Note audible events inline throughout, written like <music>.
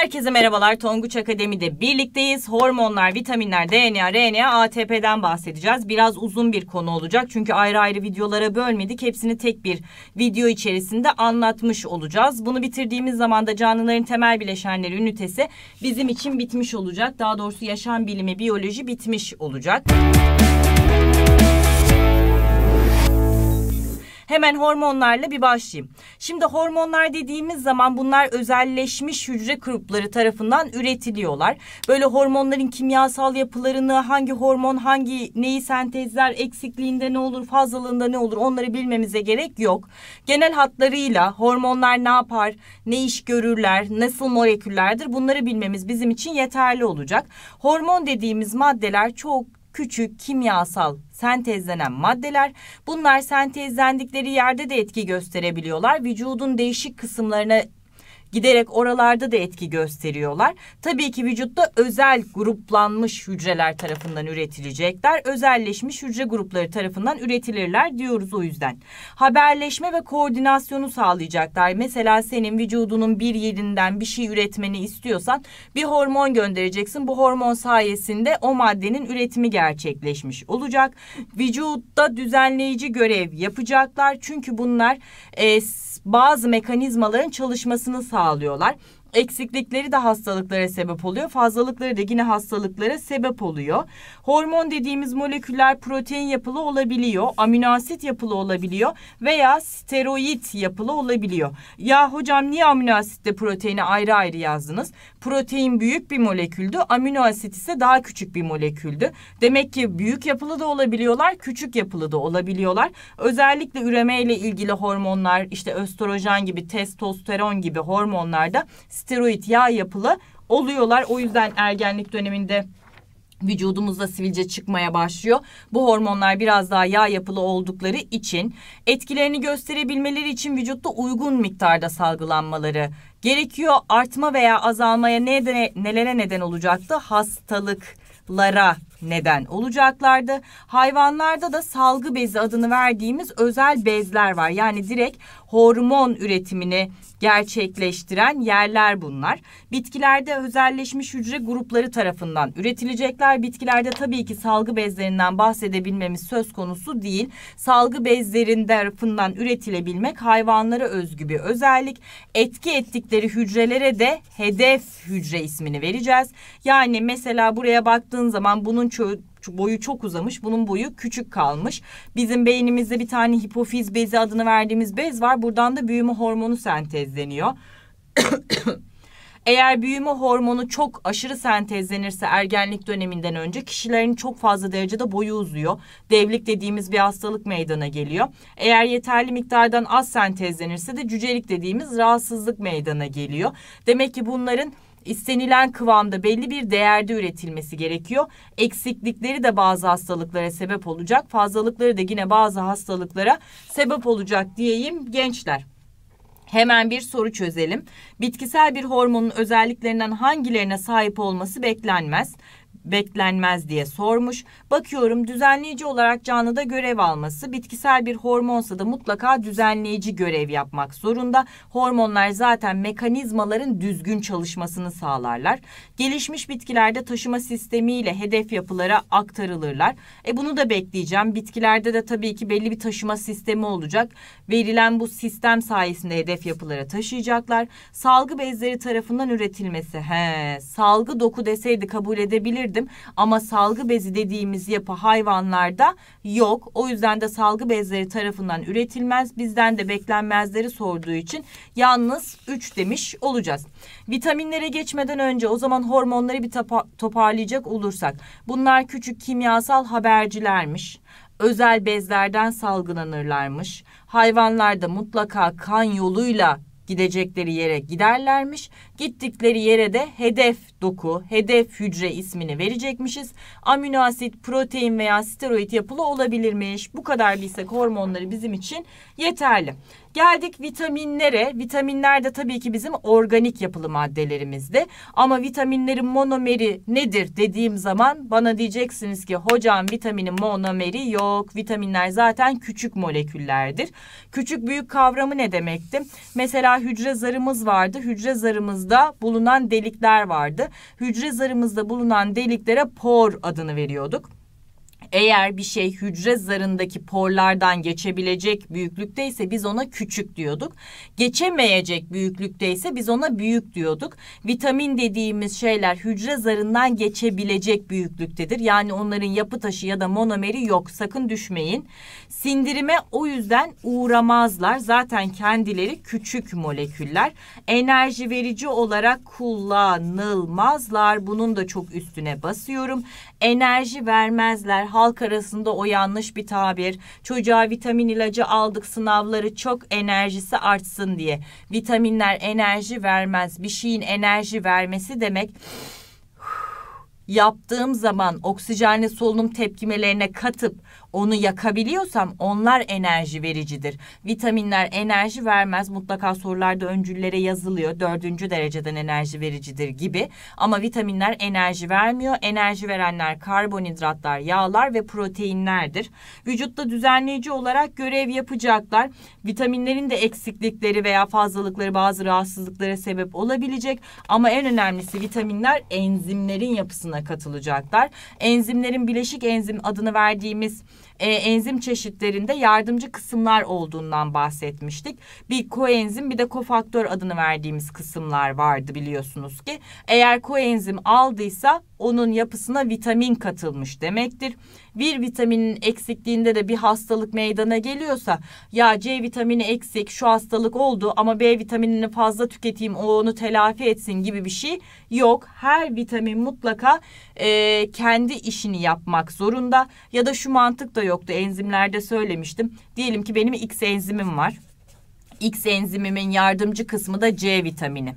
Herkese merhabalar. Tonguç Akademi'de birlikteyiz. Hormonlar, vitaminler, DNA, RNA, ATP'den bahsedeceğiz. Biraz uzun bir konu olacak. Çünkü ayrı ayrı videolara bölmedik. Hepsini tek bir video içerisinde anlatmış olacağız. Bunu bitirdiğimiz zaman da canlıların temel bileşenleri ünitesi bizim için bitmiş olacak. Daha doğrusu yaşam bilimi, biyoloji bitmiş olacak. Müzik Hemen hormonlarla bir başlayayım. Şimdi hormonlar dediğimiz zaman bunlar özelleşmiş hücre grupları tarafından üretiliyorlar. Böyle hormonların kimyasal yapılarını, hangi hormon hangi neyi sentezler, eksikliğinde ne olur, fazlalığında ne olur onları bilmemize gerek yok. Genel hatlarıyla hormonlar ne yapar, ne iş görürler, nasıl moleküllerdir bunları bilmemiz bizim için yeterli olacak. Hormon dediğimiz maddeler çok küçük kimyasal sentezlenen maddeler. Bunlar sentezlendikleri yerde de etki gösterebiliyorlar. Vücudun değişik kısımlarına giderek oralarda da etki gösteriyorlar. Tabii ki vücutta özel gruplanmış hücreler tarafından üretilecekler. Özelleşmiş hücre grupları tarafından üretilirler diyoruz o yüzden. Haberleşme ve koordinasyonu sağlayacaklar. Mesela senin vücudunun bir yerinden bir şey üretmeni istiyorsan bir hormon göndereceksin. Bu hormon sayesinde o maddenin üretimi gerçekleşmiş olacak. Vücutta düzenleyici görev yapacaklar. Çünkü bunlar e, bazı mekanizmaların çalışmasını sağlayacaklar sağlıyorlar eksiklikleri de hastalıklara sebep oluyor. Fazlalıkları da yine hastalıklara sebep oluyor. Hormon dediğimiz moleküller protein yapılı olabiliyor, amino asit yapılı olabiliyor veya steroid yapılı olabiliyor. Ya hocam niye amino asitle proteini ayrı ayrı yazdınız? Protein büyük bir moleküldü, amino asit ise daha küçük bir moleküldü. Demek ki büyük yapılı da olabiliyorlar, küçük yapılı da olabiliyorlar. Özellikle üreme ile ilgili hormonlar, işte östrojen gibi, testosteron gibi hormonlarda steroid yağ yapılı oluyorlar. O yüzden ergenlik döneminde vücudumuzda sivilce çıkmaya başlıyor. Bu hormonlar biraz daha yağ yapılı oldukları için etkilerini gösterebilmeleri için vücutta uygun miktarda salgılanmaları gerekiyor. Artma veya azalmaya ne, nelere neden olacaktı? Hastalıklara neden olacaklardı. Hayvanlarda da salgı bezi adını verdiğimiz özel bezler var. Yani direkt hormon üretimini gerçekleştiren yerler bunlar. Bitkilerde özelleşmiş hücre grupları tarafından üretilecekler. Bitkilerde tabii ki salgı bezlerinden bahsedebilmemiz söz konusu değil. Salgı bezlerinden tarafından üretilebilmek hayvanlara özgü bir özellik. Etki ettikleri hücrelere de hedef hücre ismini vereceğiz. Yani mesela buraya baktığın zaman bunun çö- boyu çok uzamış, bunun boyu küçük kalmış. Bizim beynimizde bir tane hipofiz bezi adını verdiğimiz bez var. Buradan da büyüme hormonu sentezleniyor. <coughs> Eğer büyüme hormonu çok aşırı sentezlenirse ergenlik döneminden önce kişilerin çok fazla derecede boyu uzuyor. Devlik dediğimiz bir hastalık meydana geliyor. Eğer yeterli miktardan az sentezlenirse de cücelik dediğimiz rahatsızlık meydana geliyor. Demek ki bunların istenilen kıvamda belli bir değerde üretilmesi gerekiyor. Eksiklikleri de bazı hastalıklara sebep olacak. Fazlalıkları da yine bazı hastalıklara sebep olacak diyeyim gençler. Hemen bir soru çözelim. Bitkisel bir hormonun özelliklerinden hangilerine sahip olması beklenmez? beklenmez diye sormuş. Bakıyorum düzenleyici olarak canlıda görev alması bitkisel bir hormonsa da mutlaka düzenleyici görev yapmak zorunda. Hormonlar zaten mekanizmaların düzgün çalışmasını sağlarlar. Gelişmiş bitkilerde taşıma sistemiyle hedef yapılara aktarılırlar. E bunu da bekleyeceğim. Bitkilerde de tabii ki belli bir taşıma sistemi olacak. Verilen bu sistem sayesinde hedef yapılara taşıyacaklar. Salgı bezleri tarafından üretilmesi. He, salgı doku deseydi kabul edebilir diyebilirdim. Ama salgı bezi dediğimiz yapı hayvanlarda yok. O yüzden de salgı bezleri tarafından üretilmez. Bizden de beklenmezleri sorduğu için yalnız 3 demiş olacağız. Vitaminlere geçmeden önce o zaman hormonları bir toparlayacak olursak. Bunlar küçük kimyasal habercilermiş özel bezlerden salgılanırlarmış. Hayvanlarda mutlaka kan yoluyla gidecekleri yere giderlermiş. Gittikleri yere de hedef doku, hedef hücre ismini verecekmişiz. Amino asit, protein veya steroid yapılı olabilirmiş. Bu kadar bilsek hormonları bizim için yeterli. Geldik vitaminlere. Vitaminler de tabii ki bizim organik yapılı maddelerimizde. Ama vitaminlerin monomeri nedir dediğim zaman bana diyeceksiniz ki hocam vitaminin monomeri yok. Vitaminler zaten küçük moleküllerdir. Küçük büyük kavramı ne demekti? Mesela hücre zarımız vardı. Hücre zarımızda bulunan delikler vardı. Hücre zarımızda bulunan deliklere por adını veriyorduk. Eğer bir şey hücre zarındaki porlardan geçebilecek büyüklükte ise biz ona küçük diyorduk. Geçemeyecek büyüklükte ise biz ona büyük diyorduk. Vitamin dediğimiz şeyler hücre zarından geçebilecek büyüklüktedir. Yani onların yapı taşı ya da monomeri yok. Sakın düşmeyin. Sindirime o yüzden uğramazlar. Zaten kendileri küçük moleküller. Enerji verici olarak kullanılmazlar. Bunun da çok üstüne basıyorum. Enerji vermezler halk arasında o yanlış bir tabir. Çocuğa vitamin ilacı aldık sınavları çok enerjisi artsın diye. Vitaminler enerji vermez. Bir şeyin enerji vermesi demek yaptığım zaman oksijenli solunum tepkimelerine katıp onu yakabiliyorsam onlar enerji vericidir. Vitaminler enerji vermez. Mutlaka sorularda öncüllere yazılıyor. Dördüncü dereceden enerji vericidir gibi. Ama vitaminler enerji vermiyor. Enerji verenler karbonhidratlar, yağlar ve proteinlerdir. Vücutta düzenleyici olarak görev yapacaklar. Vitaminlerin de eksiklikleri veya fazlalıkları bazı rahatsızlıklara sebep olabilecek. Ama en önemlisi vitaminler enzimlerin yapısına katılacaklar. Enzimlerin bileşik enzim adını verdiğimiz e, enzim çeşitlerinde yardımcı kısımlar olduğundan bahsetmiştik. Bir koenzim bir de kofaktör adını verdiğimiz kısımlar vardı biliyorsunuz ki. Eğer koenzim aldıysa onun yapısına vitamin katılmış demektir. Bir vitaminin eksikliğinde de bir hastalık meydana geliyorsa ya C vitamini eksik şu hastalık oldu ama B vitaminini fazla tüketeyim o onu telafi etsin gibi bir şey yok. Her vitamin mutlaka e, kendi işini yapmak zorunda ya da şu mantık da yoktu enzimlerde söylemiştim. Diyelim ki benim X enzimim var. X enzimimin yardımcı kısmı da C vitamini.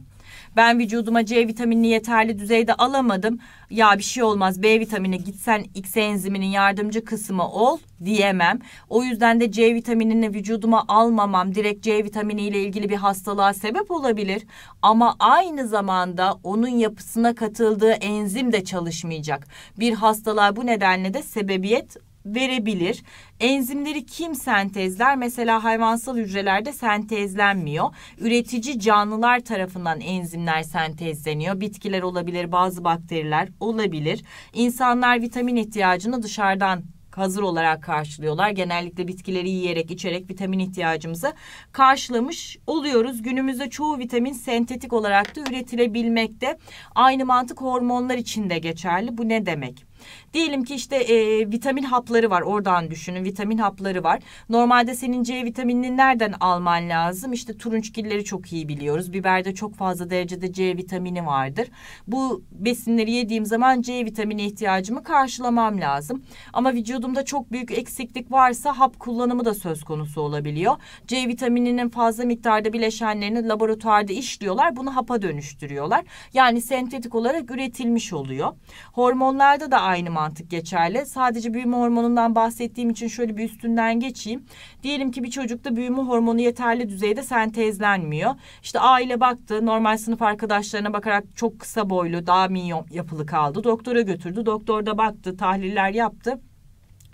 Ben vücuduma C vitaminini yeterli düzeyde alamadım. Ya bir şey olmaz B vitamini gitsen X enziminin yardımcı kısmı ol diyemem. O yüzden de C vitaminini vücuduma almamam direkt C vitamini ile ilgili bir hastalığa sebep olabilir. Ama aynı zamanda onun yapısına katıldığı enzim de çalışmayacak. Bir hastalığa bu nedenle de sebebiyet verebilir. Enzimleri kim sentezler? Mesela hayvansal hücrelerde sentezlenmiyor. Üretici canlılar tarafından enzimler sentezleniyor. Bitkiler olabilir, bazı bakteriler olabilir. İnsanlar vitamin ihtiyacını dışarıdan hazır olarak karşılıyorlar. Genellikle bitkileri yiyerek, içerek vitamin ihtiyacımızı karşılamış oluyoruz. Günümüzde çoğu vitamin sentetik olarak da üretilebilmekte. Aynı mantık hormonlar için de geçerli. Bu ne demek? Diyelim ki işte e, vitamin hapları var oradan düşünün vitamin hapları var. Normalde senin C vitaminini nereden alman lazım? İşte turunçgilleri çok iyi biliyoruz. Biberde çok fazla derecede C vitamini vardır. Bu besinleri yediğim zaman C vitamini ihtiyacımı karşılamam lazım. Ama vücudumda çok büyük eksiklik varsa hap kullanımı da söz konusu olabiliyor. C vitamininin fazla miktarda bileşenlerini laboratuvarda işliyorlar. Bunu hapa dönüştürüyorlar. Yani sentetik olarak üretilmiş oluyor. Hormonlarda da aynı mantık geçerli. Sadece büyüme hormonundan bahsettiğim için şöyle bir üstünden geçeyim. Diyelim ki bir çocukta büyüme hormonu yeterli düzeyde sentezlenmiyor. İşte aile baktı, normal sınıf arkadaşlarına bakarak çok kısa boylu, daha minyon yapılı kaldı. Doktora götürdü, doktor da baktı, tahliller yaptı.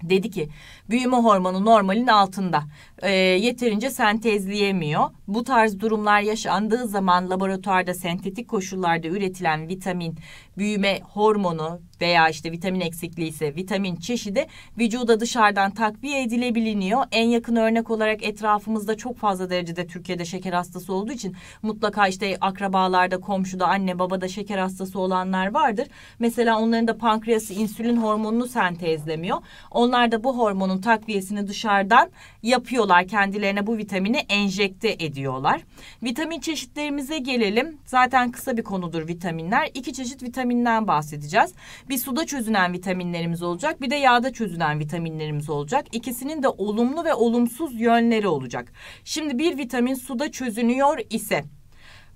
Dedi ki büyüme hormonu normalin altında e, yeterince sentezleyemiyor. Bu tarz durumlar yaşandığı zaman laboratuvarda sentetik koşullarda üretilen vitamin, büyüme hormonu veya işte vitamin eksikliği ise vitamin çeşidi vücuda dışarıdan takviye edilebiliniyor. En yakın örnek olarak etrafımızda çok fazla derecede Türkiye'de şeker hastası olduğu için mutlaka işte akrabalarda, komşuda, anne babada şeker hastası olanlar vardır. Mesela onların da pankreası insülin hormonunu sentezlemiyor. Onlar da bu hormonun takviyesini dışarıdan yapıyorlar. Kendilerine bu vitamini enjekte ediyorlar. Vitamin çeşitlerimize gelelim. Zaten kısa bir konudur vitaminler. İki çeşit vitaminden bahsedeceğiz. Bir suda çözünen vitaminlerimiz olacak, bir de yağda çözünen vitaminlerimiz olacak. İkisinin de olumlu ve olumsuz yönleri olacak. Şimdi bir vitamin suda çözünüyor ise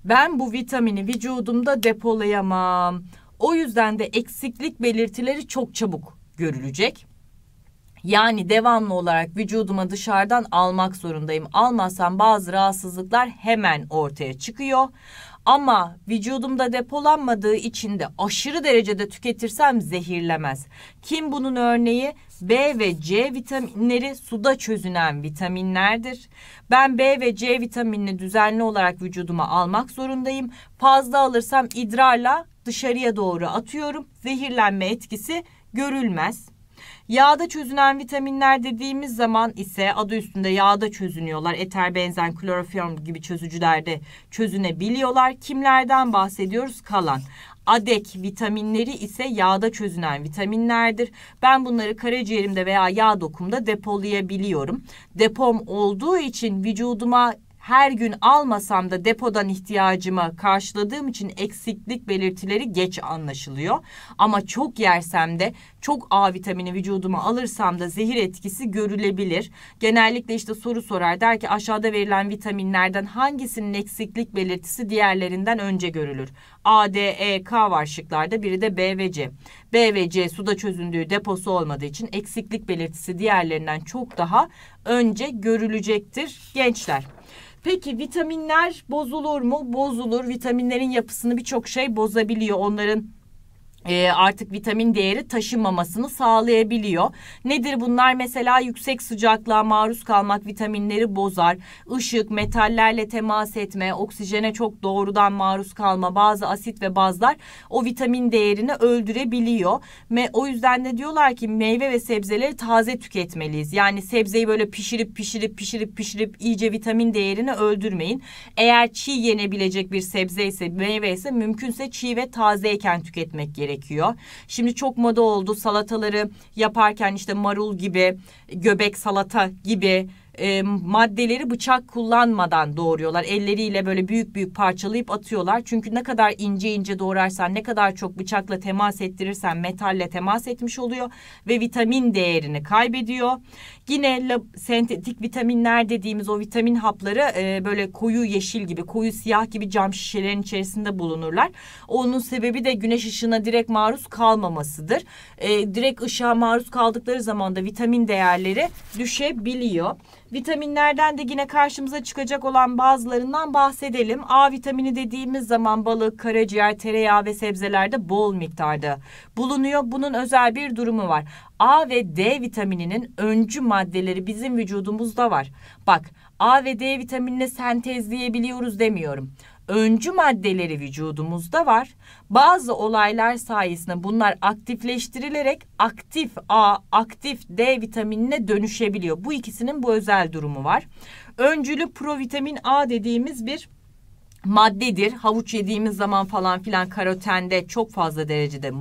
ben bu vitamini vücudumda depolayamam. O yüzden de eksiklik belirtileri çok çabuk görülecek. Yani devamlı olarak vücuduma dışarıdan almak zorundayım. Almazsam bazı rahatsızlıklar hemen ortaya çıkıyor. Ama vücudumda depolanmadığı için de aşırı derecede tüketirsem zehirlemez. Kim bunun örneği? B ve C vitaminleri suda çözünen vitaminlerdir. Ben B ve C vitaminini düzenli olarak vücuduma almak zorundayım. Fazla alırsam idrarla dışarıya doğru atıyorum. Zehirlenme etkisi görülmez. Yağda çözünen vitaminler dediğimiz zaman ise adı üstünde yağda çözünüyorlar. Eter, benzen, kloroform gibi çözücülerde çözünebiliyorlar. Kimlerden bahsediyoruz? Kalan. Adek vitaminleri ise yağda çözünen vitaminlerdir. Ben bunları karaciğerimde veya yağ dokumda depolayabiliyorum. Depom olduğu için vücuduma her gün almasam da depodan ihtiyacımı karşıladığım için eksiklik belirtileri geç anlaşılıyor. Ama çok yersem de çok A vitamini vücuduma alırsam da zehir etkisi görülebilir. Genellikle işte soru sorar der ki aşağıda verilen vitaminlerden hangisinin eksiklik belirtisi diğerlerinden önce görülür? A, D, E, K var şıklarda biri de B ve C. B ve C suda çözündüğü deposu olmadığı için eksiklik belirtisi diğerlerinden çok daha önce görülecektir gençler. Peki vitaminler bozulur mu? Bozulur. Vitaminlerin yapısını birçok şey bozabiliyor. Onların e, artık vitamin değeri taşınmamasını sağlayabiliyor. Nedir bunlar? Mesela yüksek sıcaklığa maruz kalmak vitaminleri bozar. Işık, metallerle temas etme, oksijene çok doğrudan maruz kalma, bazı asit ve bazlar o vitamin değerini öldürebiliyor. Ve o yüzden de diyorlar ki meyve ve sebzeleri taze tüketmeliyiz. Yani sebzeyi böyle pişirip pişirip pişirip pişirip iyice vitamin değerini öldürmeyin. Eğer çiğ yenebilecek bir sebze ise meyve ise mümkünse çiğ ve tazeyken tüketmek gerekiyor gerekiyor. Şimdi çok moda oldu salataları yaparken işte marul gibi, göbek salata gibi e, maddeleri bıçak kullanmadan doğuruyorlar Elleriyle böyle büyük büyük parçalayıp atıyorlar. Çünkü ne kadar ince ince doğrarsan, ne kadar çok bıçakla temas ettirirsen metalle temas etmiş oluyor ve vitamin değerini kaybediyor. Yine lab, sentetik vitaminler dediğimiz o vitamin hapları e, böyle koyu yeşil gibi, koyu siyah gibi cam şişelerin içerisinde bulunurlar. Onun sebebi de güneş ışığına direkt maruz kalmamasıdır. E, direkt ışığa maruz kaldıkları zaman da vitamin değerleri düşebiliyor. Vitaminlerden de yine karşımıza çıkacak olan bazılarından bahsedelim. A vitamini dediğimiz zaman balık, karaciğer, tereyağı ve sebzelerde bol miktarda bulunuyor. Bunun özel bir durumu var. A ve D vitamininin öncü maddeleri bizim vücudumuzda var. Bak A ve D vitaminini sentezleyebiliyoruz demiyorum. Öncü maddeleri vücudumuzda var. Bazı olaylar sayesinde bunlar aktifleştirilerek aktif A, aktif D vitaminine dönüşebiliyor. Bu ikisinin bu özel durumu var. Öncülü provitamin A dediğimiz bir maddedir. Havuç yediğimiz zaman falan filan karotende çok fazla derecede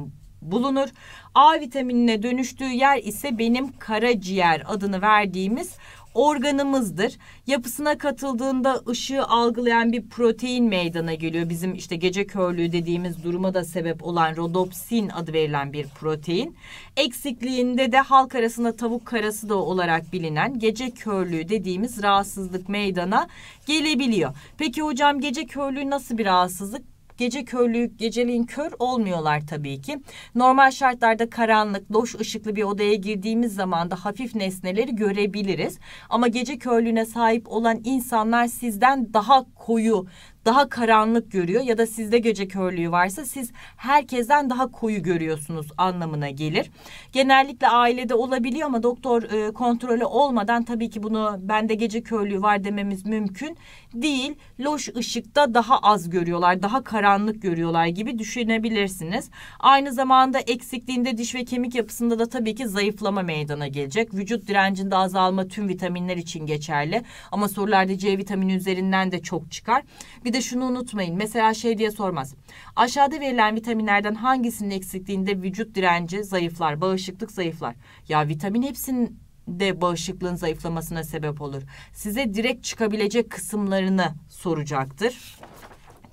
bulunur. A vitaminine dönüştüğü yer ise benim karaciğer adını verdiğimiz organımızdır. Yapısına katıldığında ışığı algılayan bir protein meydana geliyor. Bizim işte gece körlüğü dediğimiz duruma da sebep olan rodopsin adı verilen bir protein. Eksikliğinde de halk arasında tavuk karası da olarak bilinen gece körlüğü dediğimiz rahatsızlık meydana gelebiliyor. Peki hocam gece körlüğü nasıl bir rahatsızlık? gece körlüğü, geceliğin kör olmuyorlar tabii ki. Normal şartlarda karanlık, loş ışıklı bir odaya girdiğimiz zaman da hafif nesneleri görebiliriz. Ama gece körlüğüne sahip olan insanlar sizden daha koyu, daha karanlık görüyor ya da sizde gece körlüğü varsa siz herkesten daha koyu görüyorsunuz anlamına gelir. Genellikle ailede olabiliyor ama doktor e, kontrolü olmadan tabii ki bunu bende gece körlüğü var dememiz mümkün değil. Loş ışıkta daha az görüyorlar, daha karanlık görüyorlar gibi düşünebilirsiniz. Aynı zamanda eksikliğinde diş ve kemik yapısında da tabii ki zayıflama meydana gelecek. Vücut direncinde azalma tüm vitaminler için geçerli ama sorularda C vitamini üzerinden de çok çıkar. Bir bir de şunu unutmayın. Mesela şey diye sormaz. Aşağıda verilen vitaminlerden hangisinin eksikliğinde vücut direnci zayıflar, bağışıklık zayıflar? Ya vitamin hepsinin de bağışıklığın zayıflamasına sebep olur. Size direkt çıkabilecek kısımlarını soracaktır.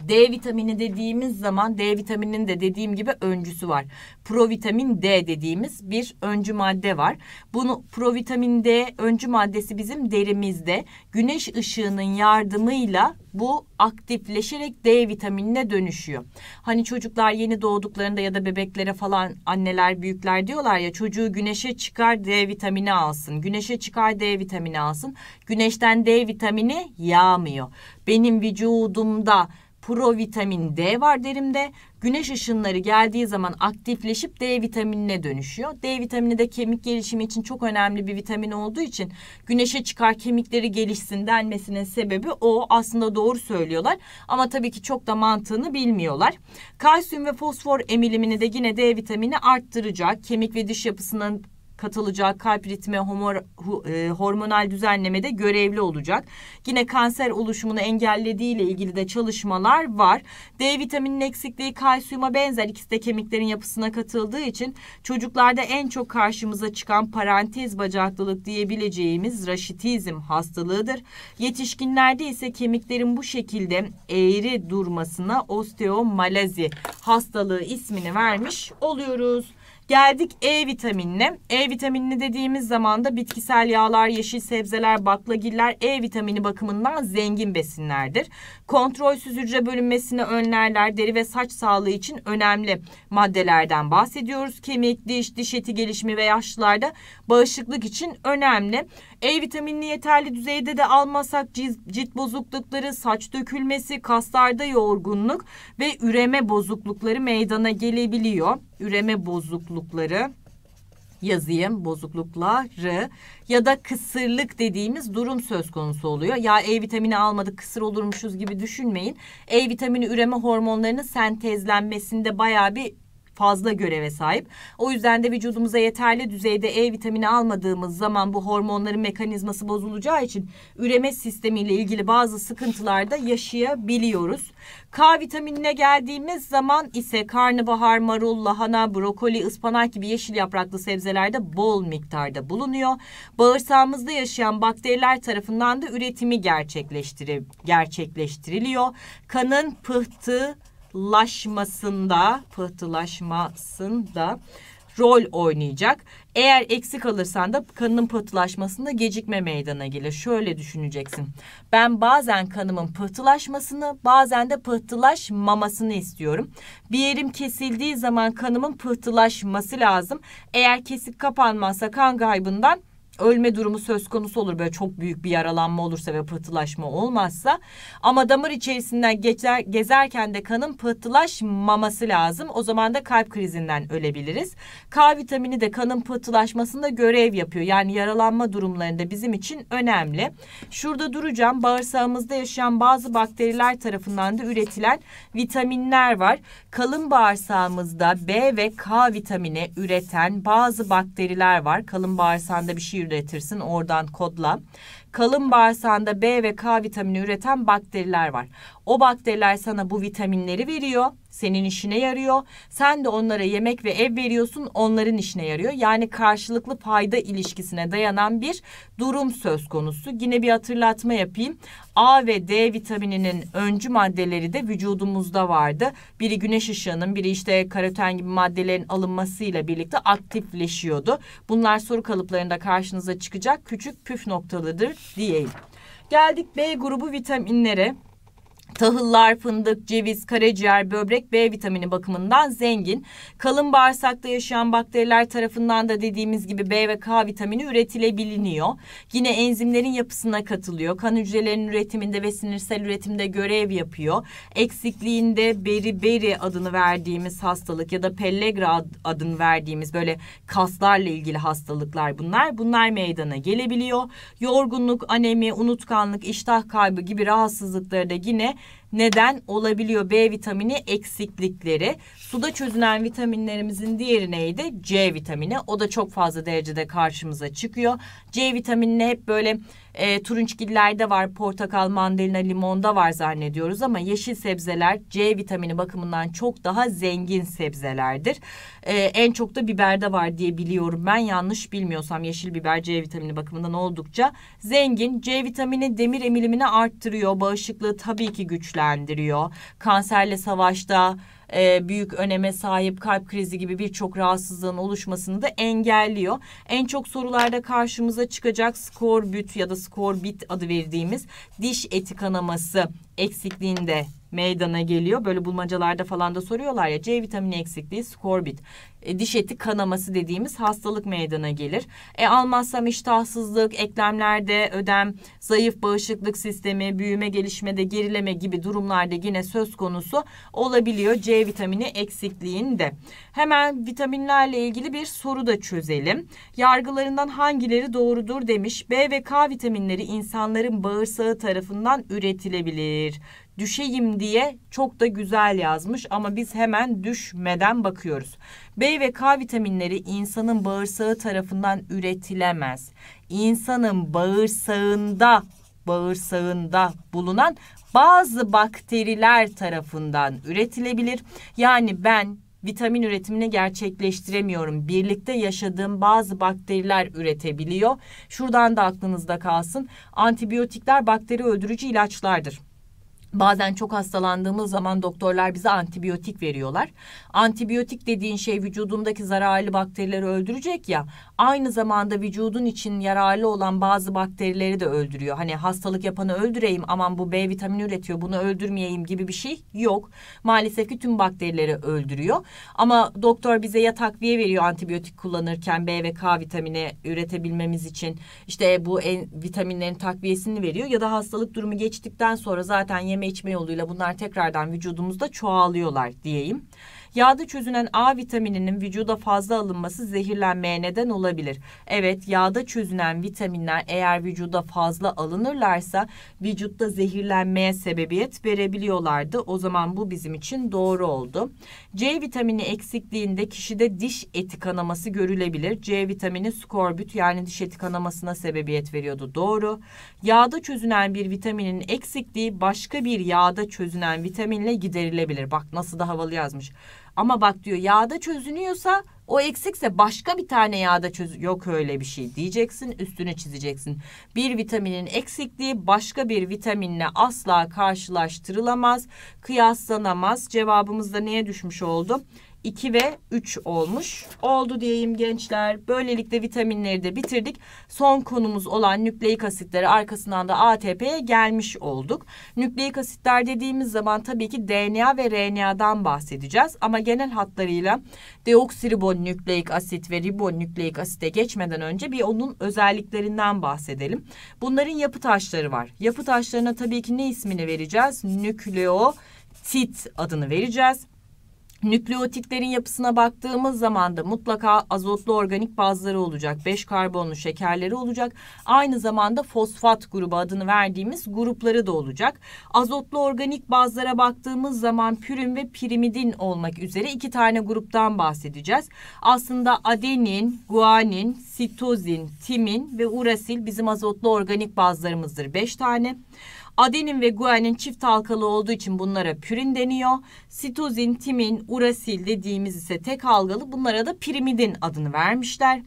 D vitamini dediğimiz zaman D vitamininin de dediğim gibi öncüsü var. Provitamin D dediğimiz bir öncü madde var. Bunu provitamin D öncü maddesi bizim derimizde güneş ışığının yardımıyla bu aktifleşerek D vitaminine dönüşüyor. Hani çocuklar yeni doğduklarında ya da bebeklere falan anneler büyükler diyorlar ya çocuğu güneşe çıkar D vitamini alsın. Güneşe çıkar D vitamini alsın. Güneşten D vitamini yağmıyor. Benim vücudumda provitamin D var derimde. Güneş ışınları geldiği zaman aktifleşip D vitaminine dönüşüyor. D vitamini de kemik gelişimi için çok önemli bir vitamin olduğu için güneşe çıkar kemikleri gelişsin denmesinin sebebi o. Aslında doğru söylüyorlar ama tabii ki çok da mantığını bilmiyorlar. Kalsiyum ve fosfor emilimini de yine D vitamini arttıracak. Kemik ve diş yapısının katılacak. Kalp ritmi, homor, e, hormonal düzenlemede görevli olacak. Yine kanser oluşumunu engellediği ile ilgili de çalışmalar var. D vitamininin eksikliği kalsiyuma benzer İkisi de kemiklerin yapısına katıldığı için çocuklarda en çok karşımıza çıkan parantez bacaklılık diyebileceğimiz raşitizm hastalığıdır. Yetişkinlerde ise kemiklerin bu şekilde eğri durmasına osteomalazi hastalığı ismini vermiş oluyoruz. Geldik E vitaminine. E vitaminini dediğimiz zaman da bitkisel yağlar, yeşil sebzeler, baklagiller E vitamini bakımından zengin besinlerdir kontrolsüz hücre bölünmesini önlerler. Deri ve saç sağlığı için önemli maddelerden bahsediyoruz. Kemik, diş, diş eti gelişimi ve yaşlılarda bağışıklık için önemli. E vitaminini yeterli düzeyde de almasak cilt bozuklukları, saç dökülmesi, kaslarda yorgunluk ve üreme bozuklukları meydana gelebiliyor. Üreme bozuklukları yazayım bozuklukları ya da kısırlık dediğimiz durum söz konusu oluyor. Ya E vitamini almadık kısır olurmuşuz gibi düşünmeyin. E vitamini üreme hormonlarının sentezlenmesinde baya bir fazla göreve sahip. O yüzden de vücudumuza yeterli düzeyde E vitamini almadığımız zaman bu hormonların mekanizması bozulacağı için üreme sistemiyle ilgili bazı sıkıntılar sıkıntılarda yaşayabiliyoruz. K vitaminine geldiğimiz zaman ise karnabahar, marul, lahana, brokoli, ıspanak gibi yeşil yapraklı sebzelerde bol miktarda bulunuyor. Bağırsağımızda yaşayan bakteriler tarafından da üretimi gerçekleştirip gerçekleştiriliyor. Kanın pıhtı, laşmasında pıhtılaşmasında rol oynayacak. Eğer eksik alırsan da kanının pıhtılaşmasında gecikme meydana gelir. Şöyle düşüneceksin. Ben bazen kanımın pıhtılaşmasını bazen de pıhtılaşmamasını istiyorum. Bir yerim kesildiği zaman kanımın pıhtılaşması lazım. Eğer kesik kapanmazsa kan kaybından ölme durumu söz konusu olur böyle çok büyük bir yaralanma olursa ve pıhtılaşma olmazsa ama damar içerisinden geçer, gezerken de kanın pıhtılaşmaması lazım. O zaman da kalp krizinden ölebiliriz. K vitamini de kanın pıhtılaşmasında görev yapıyor. Yani yaralanma durumlarında bizim için önemli. Şurada duracağım. Bağırsağımızda yaşayan bazı bakteriler tarafından da üretilen vitaminler var. Kalın bağırsağımızda B ve K vitamini üreten bazı bakteriler var. Kalın bağırsağında bir şey üretirsin oradan kodla. Kalın bağırsağında B ve K vitamini üreten bakteriler var. O bakteriler sana bu vitaminleri veriyor senin işine yarıyor. Sen de onlara yemek ve ev veriyorsun, onların işine yarıyor. Yani karşılıklı fayda ilişkisine dayanan bir durum söz konusu. Yine bir hatırlatma yapayım. A ve D vitamininin öncü maddeleri de vücudumuzda vardı. Biri güneş ışığının, biri işte karoten gibi maddelerin alınmasıyla birlikte aktifleşiyordu. Bunlar soru kalıplarında karşınıza çıkacak küçük püf noktalıdır diyeyim. Geldik B grubu vitaminlere. Tahıllar, fındık, ceviz, karaciğer, böbrek B vitamini bakımından zengin. Kalın bağırsakta yaşayan bakteriler tarafından da dediğimiz gibi B ve K vitamini üretilebiliniyor. Yine enzimlerin yapısına katılıyor. Kan hücrelerinin üretiminde ve sinirsel üretimde görev yapıyor. Eksikliğinde beriberi adını verdiğimiz hastalık ya da pellegra adını verdiğimiz böyle kaslarla ilgili hastalıklar bunlar. Bunlar meydana gelebiliyor. Yorgunluk, anemi, unutkanlık, iştah kaybı gibi rahatsızlıkları da yine neden olabiliyor B vitamini eksiklikleri. Suda çözünen vitaminlerimizin diğeri neydi? C vitamini. O da çok fazla derecede karşımıza çıkıyor. C vitaminini hep böyle e, turunçgillerde var, portakal, mandalina, limonda var zannediyoruz ama yeşil sebzeler C vitamini bakımından çok daha zengin sebzelerdir. E, en çok da biberde var diye biliyorum ben yanlış bilmiyorsam yeşil biber C vitamini bakımından oldukça zengin. C vitamini demir emilimini arttırıyor, bağışıklığı tabii ki güçlendiriyor. Kanserle savaşta e, büyük öneme sahip kalp krizi gibi birçok rahatsızlığın oluşmasını da engelliyor. En çok sorularda karşımıza çıkacak skorbüt ya da skorbit adı verdiğimiz diş eti kanaması eksikliğinde meydana geliyor. Böyle bulmacalarda falan da soruyorlar ya C vitamini eksikliği skorbit. E, diş eti kanaması dediğimiz hastalık meydana gelir. E, almazsam iştahsızlık, eklemlerde ödem, zayıf bağışıklık sistemi, büyüme gelişmede gerileme gibi durumlarda yine söz konusu olabiliyor C vitamini eksikliğinde. Hemen vitaminlerle ilgili bir soru da çözelim. Yargılarından hangileri doğrudur demiş. B ve K vitaminleri insanların bağırsağı tarafından üretilebilir düşeyim diye çok da güzel yazmış ama biz hemen düşmeden bakıyoruz. B ve K vitaminleri insanın bağırsağı tarafından üretilemez. İnsanın bağırsağında bağırsağında bulunan bazı bakteriler tarafından üretilebilir. Yani ben vitamin üretimini gerçekleştiremiyorum. Birlikte yaşadığım bazı bakteriler üretebiliyor. Şuradan da aklınızda kalsın. Antibiyotikler bakteri öldürücü ilaçlardır. Bazen çok hastalandığımız zaman doktorlar bize antibiyotik veriyorlar. Antibiyotik dediğin şey vücudumdaki zararlı bakterileri öldürecek ya. Aynı zamanda vücudun için yararlı olan bazı bakterileri de öldürüyor. Hani hastalık yapanı öldüreyim aman bu B vitamini üretiyor bunu öldürmeyeyim gibi bir şey yok. Maalesef ki tüm bakterileri öldürüyor. Ama doktor bize ya takviye veriyor antibiyotik kullanırken B ve K vitamini üretebilmemiz için. işte bu en, vitaminlerin takviyesini veriyor ya da hastalık durumu geçtikten sonra zaten yemek yeme içme yoluyla bunlar tekrardan vücudumuzda çoğalıyorlar diyeyim. Yağda çözünen A vitamininin vücuda fazla alınması zehirlenmeye neden olabilir. Evet yağda çözünen vitaminler eğer vücuda fazla alınırlarsa vücutta zehirlenmeye sebebiyet verebiliyorlardı. O zaman bu bizim için doğru oldu. C vitamini eksikliğinde kişide diş eti kanaması görülebilir. C vitamini skorbüt yani diş eti kanamasına sebebiyet veriyordu. Doğru. Yağda çözünen bir vitaminin eksikliği başka bir yağda çözünen vitaminle giderilebilir. Bak nasıl da havalı yazmış. Ama bak diyor yağda çözünüyorsa o eksikse başka bir tane yağda çöz yok öyle bir şey diyeceksin üstüne çizeceksin. Bir vitaminin eksikliği başka bir vitaminle asla karşılaştırılamaz kıyaslanamaz cevabımız da neye düşmüş oldu? 2 ve 3 olmuş. Oldu diyeyim gençler. Böylelikle vitaminleri de bitirdik. Son konumuz olan nükleik asitleri arkasından da ATP'ye gelmiş olduk. Nükleik asitler dediğimiz zaman tabii ki DNA ve RNA'dan bahsedeceğiz. Ama genel hatlarıyla deoksiribonükleik asit ve ribonükleik asite geçmeden önce bir onun özelliklerinden bahsedelim. Bunların yapı taşları var. Yapı taşlarına tabii ki ne ismini vereceğiz? Nükleotit adını vereceğiz. Nükleotitlerin yapısına baktığımız zaman da mutlaka azotlu organik bazları olacak. 5 karbonlu şekerleri olacak. Aynı zamanda fosfat grubu adını verdiğimiz grupları da olacak. Azotlu organik bazlara baktığımız zaman pürin ve pirimidin olmak üzere iki tane gruptan bahsedeceğiz. Aslında adenin, guanin, sitozin, timin ve urasil bizim azotlu organik bazlarımızdır. 5 tane. Adenin ve guanin çift halkalı olduğu için bunlara pürin deniyor. Sitozin, timin, urasil dediğimiz ise tek halkalı. Bunlara da pirimidin adını vermişler.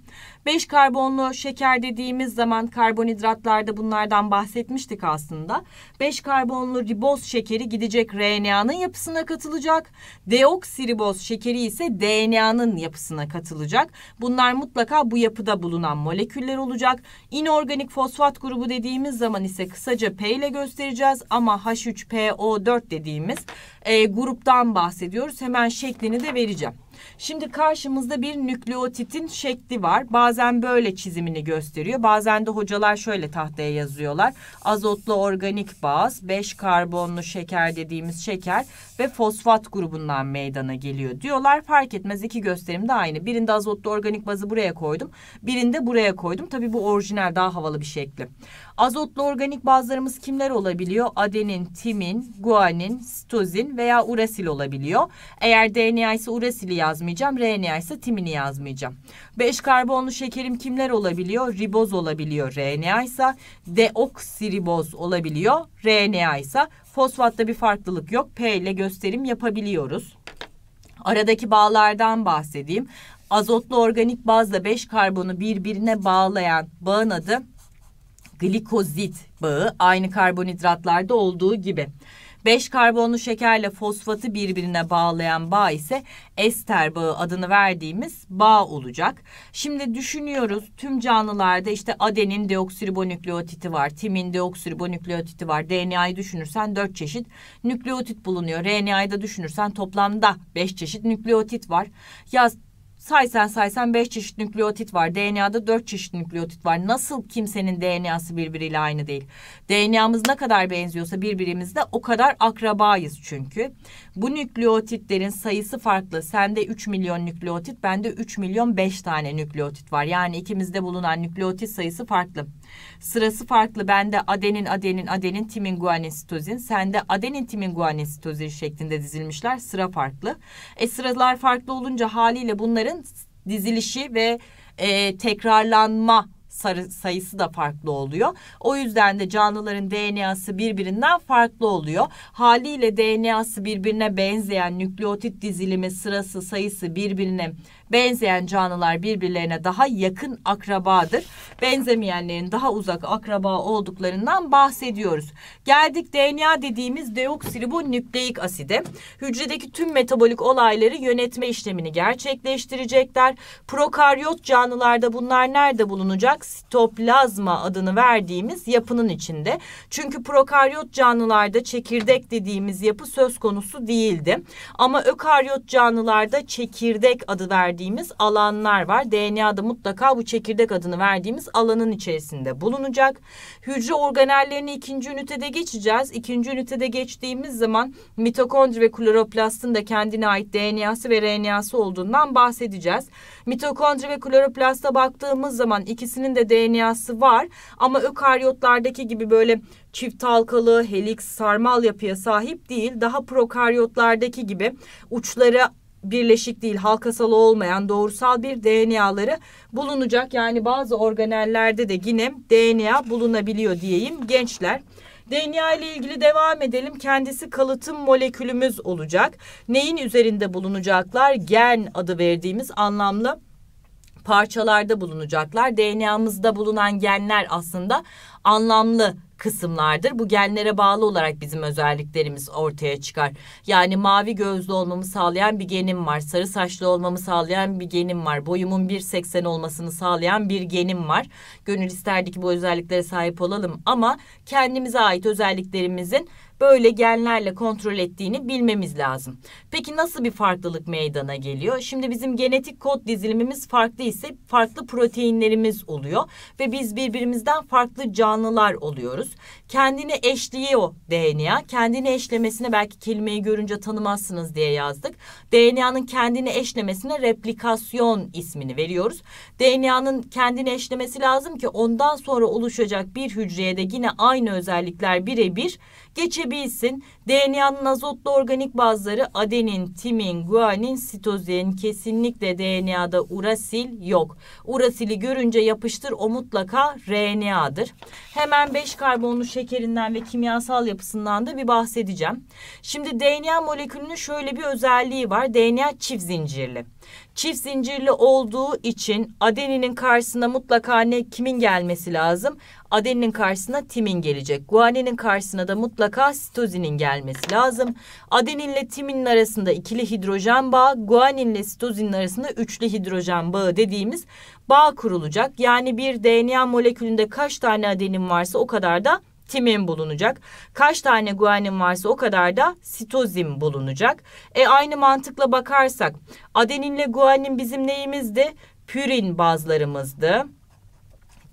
5 karbonlu şeker dediğimiz zaman karbonhidratlarda bunlardan bahsetmiştik aslında. 5 karbonlu riboz şekeri gidecek RNA'nın yapısına katılacak. Deoksiriboz şekeri ise DNA'nın yapısına katılacak. Bunlar mutlaka bu yapıda bulunan moleküller olacak. İnorganik fosfat grubu dediğimiz zaman ise kısaca P ile göstereceğiz ama H3PO4 dediğimiz e, gruptan bahsediyoruz. Hemen şeklini de vereceğim. Şimdi karşımızda bir nükleotitin şekli var. Bazen böyle çizimini gösteriyor. Bazen de hocalar şöyle tahtaya yazıyorlar. Azotlu organik baz, 5 karbonlu şeker dediğimiz şeker ve fosfat grubundan meydana geliyor diyorlar. Fark etmez iki gösterim de aynı. Birinde azotlu organik bazı buraya koydum. Birinde buraya koydum. Tabii bu orijinal daha havalı bir şekli. Azotlu organik bazlarımız kimler olabiliyor? Adenin, timin, guanin, stozin veya urasil olabiliyor. Eğer DNA ise urasili yaz yazmayacağım. RNA ise timini yazmayacağım. 5 karbonlu şekerim kimler olabiliyor? Riboz olabiliyor. RNA ise deoksiriboz olabiliyor. RNA ise fosfatta bir farklılık yok. P ile gösterim yapabiliyoruz. Aradaki bağlardan bahsedeyim. Azotlu organik bazla 5 karbonu birbirine bağlayan bağın adı glikozit bağı aynı karbonhidratlarda olduğu gibi. 5 karbonlu şekerle fosfatı birbirine bağlayan bağ ise ester bağı adını verdiğimiz bağ olacak. Şimdi düşünüyoruz tüm canlılarda işte adenin deoksiribonükleotiti var, timin deoksiribonükleotiti var. DNA'yı düşünürsen 4 çeşit nükleotit bulunuyor. RNA'yı da düşünürsen toplamda 5 çeşit nükleotit var. Ya saysen saysen beş çeşit nükleotit var. DNA'da dört çeşit nükleotit var. Nasıl kimsenin DNA'sı birbiriyle aynı değil? DNA'mız ne kadar benziyorsa birbirimizle o kadar akrabayız çünkü. Bu nükleotitlerin sayısı farklı. Sende 3 milyon nükleotit, bende 3 milyon 5 tane nükleotit var. Yani ikimizde bulunan nükleotit sayısı farklı. Sırası farklı. Bende adenin, adenin, adenin, timin, guanin, sitozin. Sende adenin, timin, guanin, sitozin şeklinde dizilmişler. Sıra farklı. E sıralar farklı olunca haliyle bunların sayıların dizilişi ve e, tekrarlanma sarı sayısı da farklı oluyor. O yüzden de canlıların DNA'sı birbirinden farklı oluyor. Haliyle DNA'sı birbirine benzeyen nükleotit dizilimi sırası sayısı birbirine Benzeyen canlılar birbirlerine daha yakın akrabadır. Benzemeyenlerin daha uzak akraba olduklarından bahsediyoruz. Geldik DNA dediğimiz deoksiribonükleik aside. Hücredeki tüm metabolik olayları yönetme işlemini gerçekleştirecekler. Prokaryot canlılarda bunlar nerede bulunacak? Sitoplazma adını verdiğimiz yapının içinde. Çünkü prokaryot canlılarda çekirdek dediğimiz yapı söz konusu değildi. Ama ökaryot canlılarda çekirdek adı verdiğimiz verdiğimiz alanlar var. DNA'da mutlaka bu çekirdek adını verdiğimiz alanın içerisinde bulunacak. Hücre organellerini ikinci ünitede geçeceğiz. İkinci ünitede geçtiğimiz zaman mitokondri ve kloroplastın da kendine ait DNA'sı ve RNA'sı olduğundan bahsedeceğiz. Mitokondri ve kloroplasta baktığımız zaman ikisinin de DNA'sı var ama ökaryotlardaki gibi böyle çift halkalı, helix, sarmal yapıya sahip değil. Daha prokaryotlardaki gibi uçları birleşik değil halkasal olmayan doğrusal bir DNA'ları bulunacak. Yani bazı organellerde de yine DNA bulunabiliyor diyeyim gençler. DNA ile ilgili devam edelim. Kendisi kalıtım molekülümüz olacak. Neyin üzerinde bulunacaklar? Gen adı verdiğimiz anlamlı parçalarda bulunacaklar. DNA'mızda bulunan genler aslında anlamlı kısımlardır. Bu genlere bağlı olarak bizim özelliklerimiz ortaya çıkar. Yani mavi gözlü olmamı sağlayan bir genim var. Sarı saçlı olmamı sağlayan bir genim var. Boyumun 1.80 olmasını sağlayan bir genim var. Gönül isterdi ki bu özelliklere sahip olalım ama kendimize ait özelliklerimizin böyle genlerle kontrol ettiğini bilmemiz lazım. Peki nasıl bir farklılık meydana geliyor? Şimdi bizim genetik kod dizilimimiz farklı ise farklı proteinlerimiz oluyor ve biz birbirimizden farklı canlılar oluyoruz kendini eşliyor DNA. Kendini eşlemesine belki kelimeyi görünce tanımazsınız diye yazdık. DNA'nın kendini eşlemesine replikasyon ismini veriyoruz. DNA'nın kendini eşlemesi lazım ki ondan sonra oluşacak bir hücreye de yine aynı özellikler birebir geçebilsin. DNA'nın azotlu organik bazları adenin, timin, guanin, sitozin kesinlikle DNA'da urasil yok. Urasili görünce yapıştır o mutlaka RNA'dır. Hemen 5 karbonlu şekerinden ve kimyasal yapısından da bir bahsedeceğim. Şimdi DNA molekülünün şöyle bir özelliği var. DNA çift zincirli çift zincirli olduğu için adeninin karşısına mutlaka ne kimin gelmesi lazım? Adeninin karşısına timin gelecek. Guaninin karşısına da mutlaka sitozinin gelmesi lazım. Adeninle timinin arasında ikili hidrojen bağı, guaninle sitozinin arasında üçlü hidrojen bağı dediğimiz bağ kurulacak. Yani bir DNA molekülünde kaç tane adenin varsa o kadar da timin bulunacak. Kaç tane guanin varsa o kadar da sitozin bulunacak. E aynı mantıkla bakarsak adeninle guanin bizim neyimizdi? Pürin bazlarımızdı.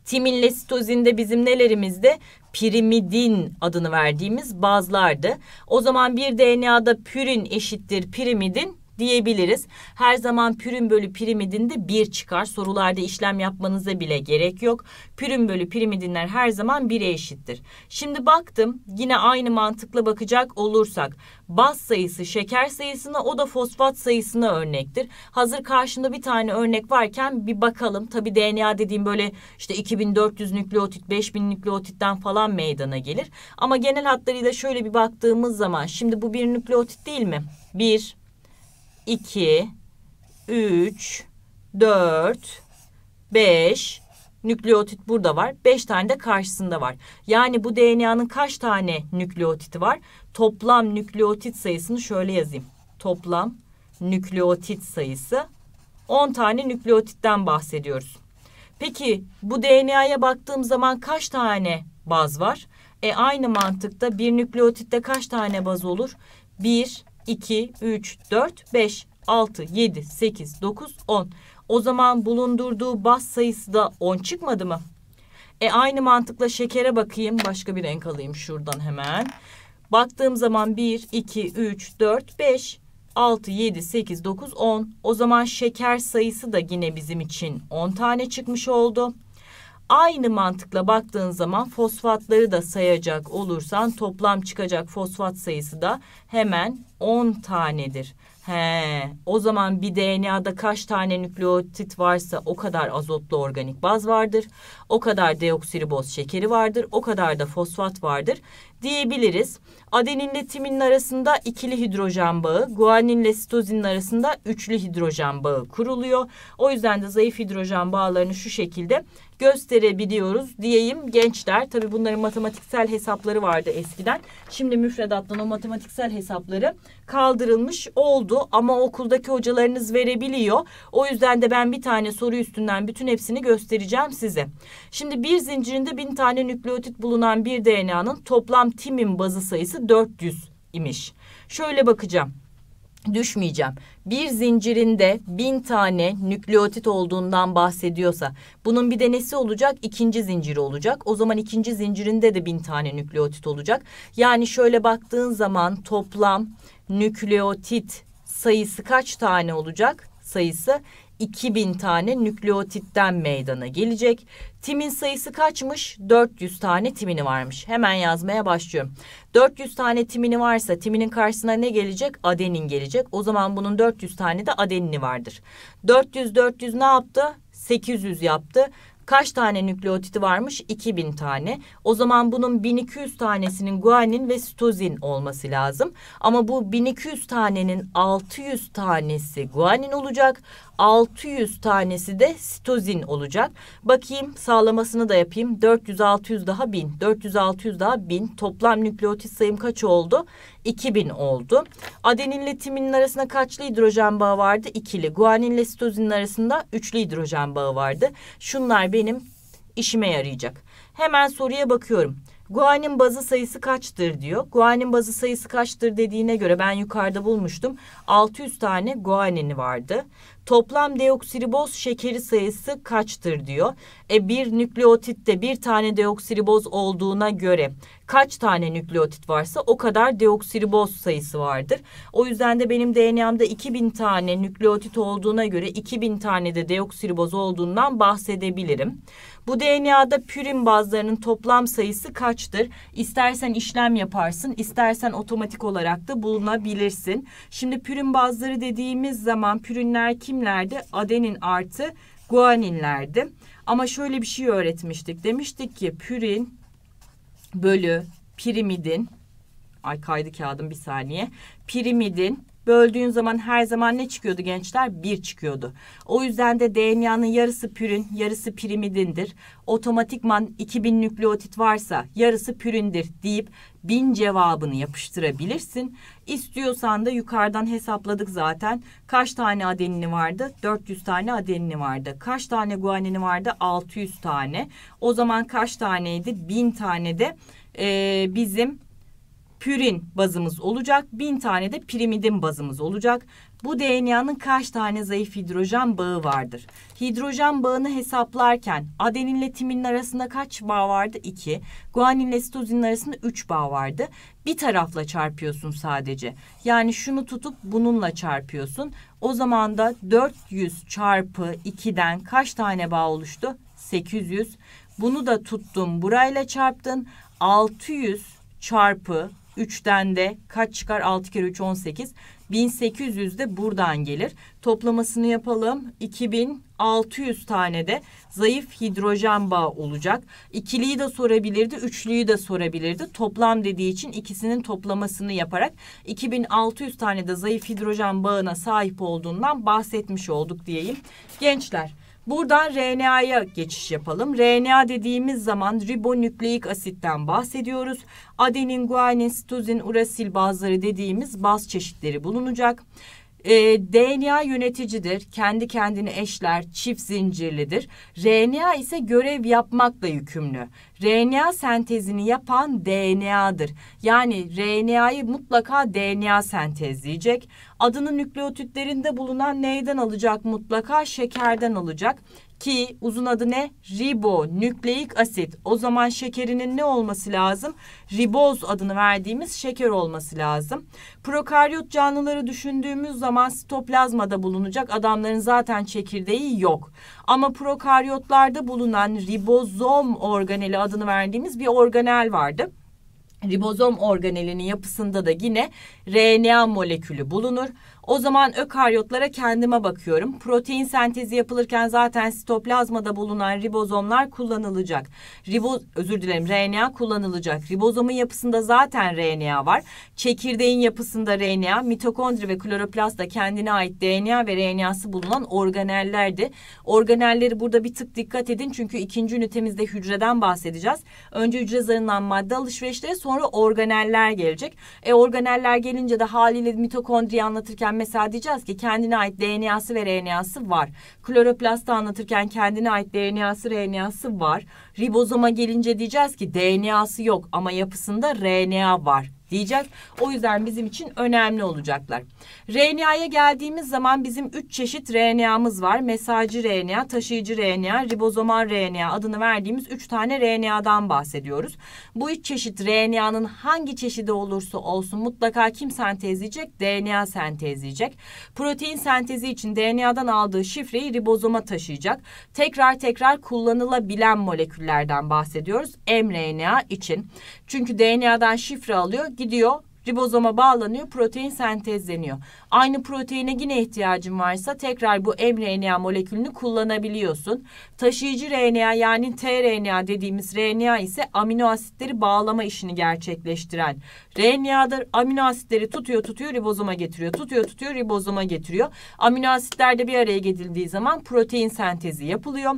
Timinle sitozin de bizim nelerimizdi? Pirimidin adını verdiğimiz bazlardı. O zaman bir DNA'da pürin eşittir pirimidin diyebiliriz. Her zaman pürüm bölü pirimidinde bir çıkar. Sorularda işlem yapmanıza bile gerek yok. Pürüm bölü pirimidinler her zaman bire eşittir. Şimdi baktım yine aynı mantıkla bakacak olursak baz sayısı şeker sayısına o da fosfat sayısına örnektir. Hazır karşında bir tane örnek varken bir bakalım. Tabi DNA dediğim böyle işte 2400 nükleotit 5000 nükleotitten falan meydana gelir. Ama genel hatlarıyla şöyle bir baktığımız zaman şimdi bu bir nükleotit değil mi? Bir, 2, 3, 4, 5, nükleotit burada var. 5 tane de karşısında var. Yani bu DNA'nın kaç tane nükleotiti var? Toplam nükleotit sayısını şöyle yazayım. Toplam nükleotit sayısı 10 tane nükleotitten bahsediyoruz. Peki bu DNA'ya baktığım zaman kaç tane baz var? E aynı mantıkta bir nükleotitte kaç tane baz olur? 1, 2, 3, 4, 5, 6, 7, 8, 9, 10. O zaman bulundurduğu baz sayısı da 10 çıkmadı mı? E aynı mantıkla şekere bakayım. Başka bir renk alayım şuradan hemen. Baktığım zaman 1, 2, 3, 4, 5, 6, 7, 8, 9, 10. O zaman şeker sayısı da yine bizim için 10 tane çıkmış oldu. Aynı mantıkla baktığın zaman fosfatları da sayacak olursan toplam çıkacak fosfat sayısı da hemen 10 tanedir. He, o zaman bir DNA'da kaç tane nükleotit varsa o kadar azotlu organik baz vardır. O kadar deoksiriboz şekeri vardır. O kadar da fosfat vardır diyebiliriz. Adeninle timinin arasında ikili hidrojen bağı, guaninle sitozinin arasında üçlü hidrojen bağı kuruluyor. O yüzden de zayıf hidrojen bağlarını şu şekilde gösterebiliyoruz diyeyim gençler. Tabi bunların matematiksel hesapları vardı eskiden. Şimdi müfredattan o matematiksel hesapları kaldırılmış oldu ama okuldaki hocalarınız verebiliyor. O yüzden de ben bir tane soru üstünden bütün hepsini göstereceğim size. Şimdi bir zincirinde bin tane nükleotit bulunan bir DNA'nın toplam timin bazı sayısı 400 imiş. Şöyle bakacağım. Düşmeyeceğim. Bir zincirinde bin tane nükleotit olduğundan bahsediyorsa bunun bir de nesi olacak? İkinci zinciri olacak. O zaman ikinci zincirinde de bin tane nükleotit olacak. Yani şöyle baktığın zaman toplam nükleotit sayısı kaç tane olacak? Sayısı 2000 tane nükleotitten meydana gelecek. Timin sayısı kaçmış? 400 tane timini varmış. Hemen yazmaya başlıyorum. 400 tane timini varsa timinin karşısına ne gelecek? Adenin gelecek. O zaman bunun 400 tane de adenini vardır. 400 400 ne yaptı? 800 yaptı. Kaç tane nükleotiti varmış? 2000 tane. O zaman bunun 1200 tanesinin guanin ve sitozin olması lazım. Ama bu 1200 tanenin 600 tanesi guanin olacak. 600 tanesi de sitozin olacak. Bakayım sağlamasını da yapayım. 400-600 daha 1000. 400-600 daha 1000. Toplam nükleotit sayım kaç oldu? 2000 oldu. Adeninle timinin arasında kaçlı hidrojen bağı vardı? İkili. Guaninle sitozinin arasında üçlü hidrojen bağı vardı. Şunlar benim işime yarayacak. Hemen soruya bakıyorum. Guanin bazı sayısı kaçtır diyor. Guanin bazı sayısı kaçtır dediğine göre ben yukarıda bulmuştum. 600 tane guanini vardı toplam deoksiriboz şekeri sayısı kaçtır diyor. E bir nükleotitte bir tane deoksiriboz olduğuna göre kaç tane nükleotit varsa o kadar deoksiriboz sayısı vardır. O yüzden de benim DNA'mda 2000 tane nükleotit olduğuna göre 2000 tane de deoksiriboz olduğundan bahsedebilirim. Bu DNA'da pürin bazlarının toplam sayısı kaçtır? İstersen işlem yaparsın, istersen otomatik olarak da bulunabilirsin. Şimdi pürin bazları dediğimiz zaman pürinler kim kimlerdi? Adenin artı guaninlerdi. Ama şöyle bir şey öğretmiştik. Demiştik ki pürin bölü pirimidin ay kaydı kağıdım bir saniye. Pirimidin Böldüğün zaman her zaman ne çıkıyordu gençler? Bir çıkıyordu. O yüzden de DNA'nın yarısı pürin, yarısı pirimidindir. Otomatikman 2000 nükleotit varsa yarısı pürindir deyip bin cevabını yapıştırabilirsin. İstiyorsan da yukarıdan hesapladık zaten. Kaç tane adenini vardı? 400 tane adenini vardı. Kaç tane guanini vardı? 600 tane. O zaman kaç taneydi? 1000 tane de e, bizim pürin bazımız olacak. Bin tane de pirimidin bazımız olacak. Bu DNA'nın kaç tane zayıf hidrojen bağı vardır? Hidrojen bağını hesaplarken adeninle timinin arasında kaç bağ vardı? 2. Guaninle sitozinin arasında 3 bağ vardı. Bir tarafla çarpıyorsun sadece. Yani şunu tutup bununla çarpıyorsun. O zaman da 400 çarpı 2'den kaç tane bağ oluştu? 800. Bunu da tuttum burayla çarptın. 600 çarpı 3'ten de kaç çıkar? 6 kere 3 18. 1800 de buradan gelir. Toplamasını yapalım. 2600 tane de zayıf hidrojen bağı olacak. İkiliyi de sorabilirdi, üçlüyü de sorabilirdi. Toplam dediği için ikisinin toplamasını yaparak 2600 tane de zayıf hidrojen bağına sahip olduğundan bahsetmiş olduk diyeyim. Gençler Buradan RNA'ya geçiş yapalım. RNA dediğimiz zaman ribonükleik asitten bahsediyoruz. Adenin, guanin, sitozin, urasil bazları dediğimiz baz çeşitleri bulunacak. E, ee, DNA yöneticidir, kendi kendini eşler, çift zincirlidir. RNA ise görev yapmakla yükümlü. RNA sentezini yapan DNA'dır. Yani RNA'yı mutlaka DNA sentezleyecek. Adının nükleotitlerinde bulunan neyden alacak mutlaka? Şekerden alacak ki uzun adı ne? Ribonükleik asit. O zaman şekerinin ne olması lazım? Riboz adını verdiğimiz şeker olması lazım. Prokaryot canlıları düşündüğümüz zaman sitoplazmada bulunacak adamların zaten çekirdeği yok. Ama prokaryotlarda bulunan ribozom organeli adını verdiğimiz bir organel vardı. Ribozom organelinin yapısında da yine RNA molekülü bulunur. O zaman ökaryotlara kendime bakıyorum. Protein sentezi yapılırken zaten sitoplazmada bulunan ribozomlar kullanılacak. Ribo, özür dilerim RNA kullanılacak. Ribozomun yapısında zaten RNA var. Çekirdeğin yapısında RNA, mitokondri ve kloroplast da kendine ait DNA ve RNA'sı bulunan organellerdi. Organelleri burada bir tık dikkat edin çünkü ikinci ünitemizde hücreden bahsedeceğiz. Önce hücre zarından madde alışverişleri sonra organeller gelecek. E organeller gelince de haliyle mitokondriyi anlatırken mesela diyeceğiz ki kendine ait DNA'sı ve RNA'sı var. Kloroplastı anlatırken kendine ait DNA'sı, RNA'sı var. Ribozoma gelince diyeceğiz ki DNA'sı yok ama yapısında RNA var diyeceğiz. O yüzden bizim için önemli olacaklar. RNA'ya geldiğimiz zaman bizim 3 çeşit RNA'mız var. Mesajcı RNA, taşıyıcı RNA, ribozomal RNA adını verdiğimiz 3 tane RNA'dan bahsediyoruz. Bu 3 çeşit RNA'nın hangi çeşidi olursa olsun mutlaka kim sentezleyecek? DNA sentezleyecek. Protein sentezi için DNA'dan aldığı şifreyi ribozoma taşıyacak. Tekrar tekrar kullanılabilen moleküllerden bahsediyoruz mRNA için. Çünkü DNA'dan şifre alıyor, gidiyor ribozoma bağlanıyor, protein sentezleniyor. Aynı proteine yine ihtiyacın varsa tekrar bu mRNA molekülünü kullanabiliyorsun. Taşıyıcı RNA yani tRNA dediğimiz RNA ise amino asitleri bağlama işini gerçekleştiren. RNA'dır. amino asitleri tutuyor tutuyor ribozoma getiriyor, tutuyor tutuyor ribozoma getiriyor. Amino asitler de bir araya getirildiği zaman protein sentezi yapılıyor.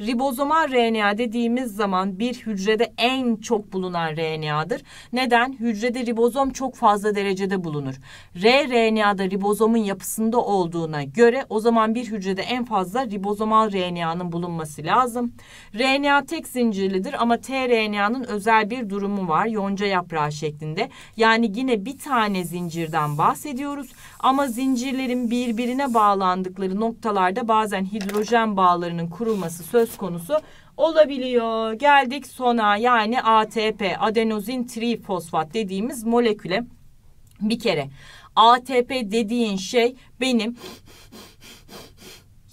Ribozoma RNA dediğimiz zaman bir hücrede en çok bulunan RNA'dır. Neden? Hücrede ribozom çok çok fazla derecede bulunur. RRNA'da ribozomun yapısında olduğuna göre o zaman bir hücrede en fazla ribozomal RNA'nın bulunması lazım. RNA tek zincirlidir ama tRNA'nın özel bir durumu var yonca yaprağı şeklinde. Yani yine bir tane zincirden bahsediyoruz ama zincirlerin birbirine bağlandıkları noktalarda bazen hidrojen bağlarının kurulması söz konusu olabiliyor. Geldik sona yani ATP adenozin trifosfat dediğimiz moleküle. Bir kere ATP dediğin şey benim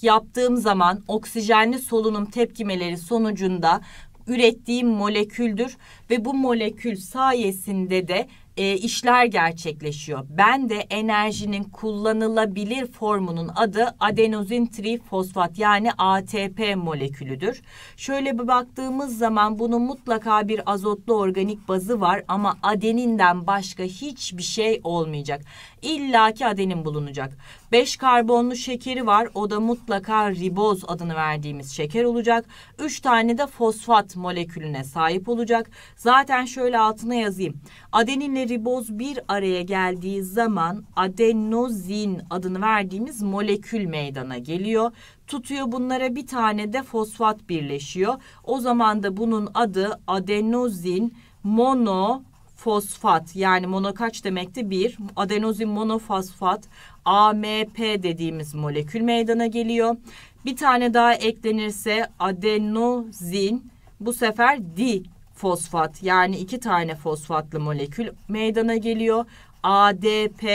yaptığım zaman oksijenli solunum tepkimeleri sonucunda ürettiğim moleküldür ve bu molekül sayesinde de e, işler gerçekleşiyor. Ben de enerjinin kullanılabilir formunun adı adenozin trifosfat yani ATP molekülüdür. Şöyle bir baktığımız zaman bunun mutlaka bir azotlu organik bazı var ama adeninden başka hiçbir şey olmayacak illaki adenin bulunacak. 5 karbonlu şekeri var. O da mutlaka riboz adını verdiğimiz şeker olacak. 3 tane de fosfat molekülüne sahip olacak. Zaten şöyle altına yazayım. Adeninle riboz bir araya geldiği zaman adenozin adını verdiğimiz molekül meydana geliyor tutuyor bunlara bir tane de fosfat birleşiyor. O zaman da bunun adı adenozin mono fosfat yani mono kaç demekti? Bir. Adenozin monofosfat AMP dediğimiz molekül meydana geliyor. Bir tane daha eklenirse adenozin bu sefer di fosfat yani iki tane fosfatlı molekül meydana geliyor. ADP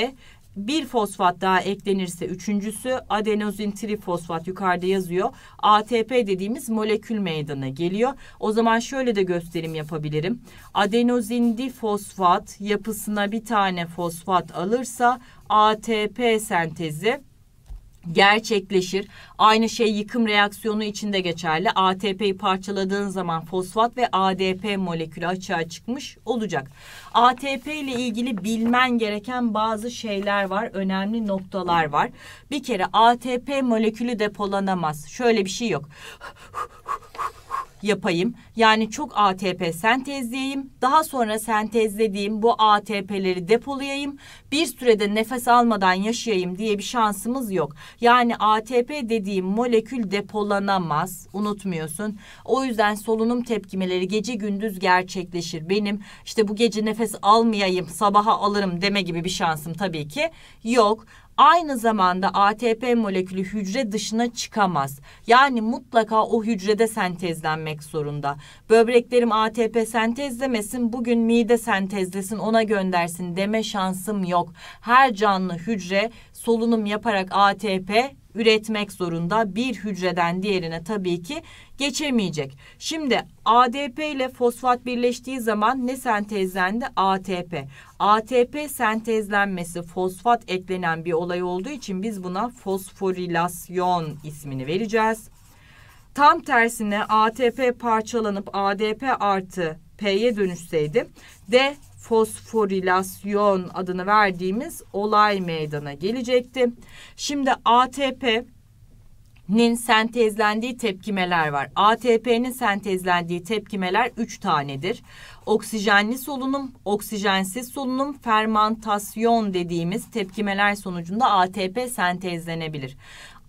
bir fosfat daha eklenirse üçüncüsü adenozin trifosfat yukarıda yazıyor. ATP dediğimiz molekül meydana geliyor. O zaman şöyle de gösterim yapabilirim. Adenozin difosfat yapısına bir tane fosfat alırsa ATP sentezi gerçekleşir. Aynı şey yıkım reaksiyonu için de geçerli. ATP'yi parçaladığın zaman fosfat ve ADP molekülü açığa çıkmış olacak. ATP ile ilgili bilmen gereken bazı şeyler var, önemli noktalar var. Bir kere ATP molekülü depolanamaz. Şöyle bir şey yok yapayım. Yani çok ATP sentezleyeyim. Daha sonra sentezlediğim bu ATP'leri depolayayım. Bir sürede nefes almadan yaşayayım diye bir şansımız yok. Yani ATP dediğim molekül depolanamaz. Unutmuyorsun. O yüzden solunum tepkimeleri gece gündüz gerçekleşir. Benim işte bu gece nefes almayayım sabaha alırım deme gibi bir şansım tabii ki yok aynı zamanda ATP molekülü hücre dışına çıkamaz. Yani mutlaka o hücrede sentezlenmek zorunda. Böbreklerim ATP sentezlemesin, bugün mide sentezlesin, ona göndersin deme şansım yok. Her canlı hücre solunum yaparak ATP üretmek zorunda. Bir hücreden diğerine tabii ki geçemeyecek. Şimdi ADP ile fosfat birleştiği zaman ne sentezlendi? ATP. ATP sentezlenmesi fosfat eklenen bir olay olduğu için biz buna fosforilasyon ismini vereceğiz. Tam tersine ATP parçalanıp ADP artı P'ye dönüşseydi de fosforilasyon adını verdiğimiz olay meydana gelecekti. Şimdi ATP nin sentezlendiği tepkimeler var. ATP'nin sentezlendiği tepkimeler 3 tanedir. Oksijenli solunum, oksijensiz solunum, fermantasyon dediğimiz tepkimeler sonucunda ATP sentezlenebilir.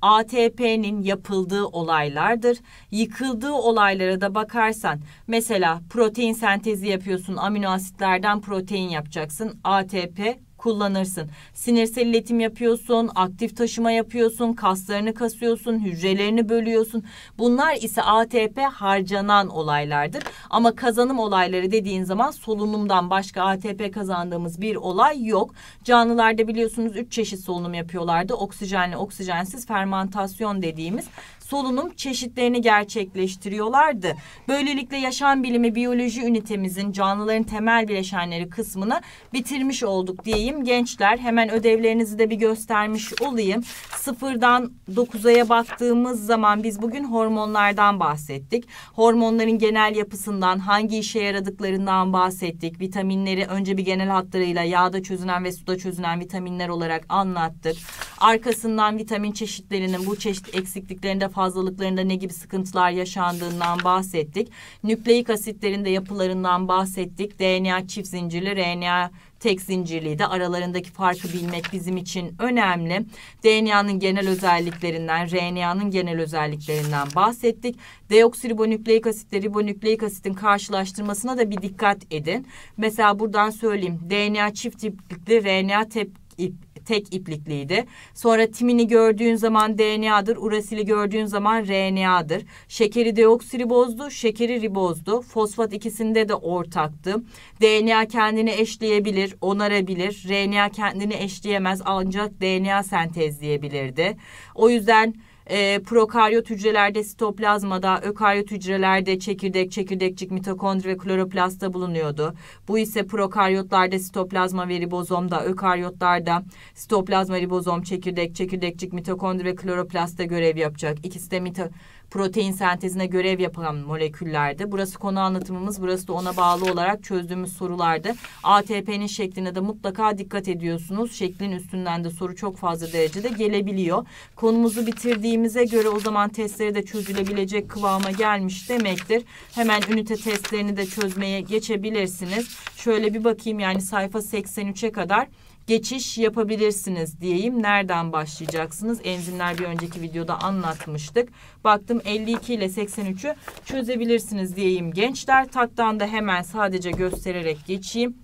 ATP'nin yapıldığı olaylardır. Yıkıldığı olaylara da bakarsan mesela protein sentezi yapıyorsun. Amino asitlerden protein yapacaksın. ATP kullanırsın. Sinirsel iletim yapıyorsun, aktif taşıma yapıyorsun, kaslarını kasıyorsun, hücrelerini bölüyorsun. Bunlar ise ATP harcanan olaylardır. Ama kazanım olayları dediğin zaman solunumdan başka ATP kazandığımız bir olay yok. Canlılarda biliyorsunuz üç çeşit solunum yapıyorlardı. Oksijenli, oksijensiz, fermentasyon dediğimiz solunum çeşitlerini gerçekleştiriyorlardı. Böylelikle yaşam bilimi biyoloji ünitemizin canlıların temel bileşenleri kısmını bitirmiş olduk diyeyim. Gençler hemen ödevlerinizi de bir göstermiş olayım. Sıfırdan dokuzaya baktığımız zaman biz bugün hormonlardan bahsettik. Hormonların genel yapısından hangi işe yaradıklarından bahsettik. Vitaminleri önce bir genel hatlarıyla yağda çözünen ve suda çözünen vitaminler olarak anlattık. Arkasından vitamin çeşitlerinin bu çeşit eksikliklerinde fazlalıklarında ne gibi sıkıntılar yaşandığından bahsettik. Nükleik asitlerin de yapılarından bahsettik. DNA çift zincirli, RNA tek zincirliydi. Aralarındaki farkı bilmek bizim için önemli. DNA'nın genel özelliklerinden, RNA'nın genel özelliklerinden bahsettik. Deoksiribonükleik asit ribonükleik asitin karşılaştırmasına da bir dikkat edin. Mesela buradan söyleyeyim. DNA çift tiplikli, RNA tek ip, tek iplikliydi. Sonra timini gördüğün zaman DNA'dır, urasili gördüğün zaman RNA'dır. Şekeri deoksiribozdu, şekeri ribozdu. Fosfat ikisinde de ortaktı. DNA kendini eşleyebilir, onarabilir. RNA kendini eşleyemez ancak DNA sentezleyebilirdi. O yüzden e, prokaryot hücrelerde sitoplazmada, ökaryot hücrelerde çekirdek, çekirdekçik, mitokondri ve kloroplastta bulunuyordu. Bu ise prokaryotlarda sitoplazma ve ribozomda, ökaryotlarda sitoplazma, ribozom, çekirdek, çekirdekçik, mitokondri ve kloroplastta görev yapacak. İkisi de mito protein sentezine görev yapan moleküllerde. Burası konu anlatımımız, burası da ona bağlı olarak çözdüğümüz sorularda. ATP'nin şekline de mutlaka dikkat ediyorsunuz. Şeklin üstünden de soru çok fazla derecede gelebiliyor. Konumuzu bitirdiğimize göre o zaman testleri de çözülebilecek kıvama gelmiş demektir. Hemen ünite testlerini de çözmeye geçebilirsiniz. Şöyle bir bakayım yani sayfa 83'e kadar geçiş yapabilirsiniz diyeyim. Nereden başlayacaksınız? Enzimler bir önceki videoda anlatmıştık. Baktım 52 ile 83'ü çözebilirsiniz diyeyim gençler. Taktan da hemen sadece göstererek geçeyim.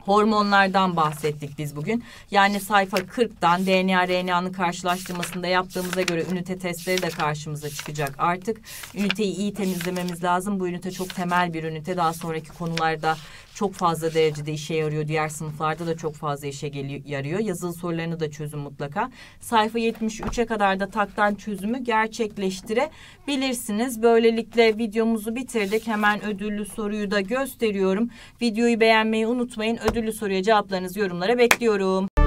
Hormonlardan bahsettik biz bugün. Yani sayfa 40'tan DNA RNA'nın karşılaştırmasında yaptığımıza göre ünite testleri de karşımıza çıkacak artık. Üniteyi iyi temizlememiz lazım. Bu ünite çok temel bir ünite. Daha sonraki konularda çok fazla derecede işe yarıyor. Diğer sınıflarda da çok fazla işe geliyor, yarıyor. Yazılı sorularını da çözün mutlaka. Sayfa 73'e kadar da taktan çözümü gerçekleştirebilirsiniz. Böylelikle videomuzu bitirdik. Hemen ödüllü soruyu da gösteriyorum. Videoyu beğenmeyi unutmayın. Ödüllü soruya cevaplarınızı yorumlara bekliyorum.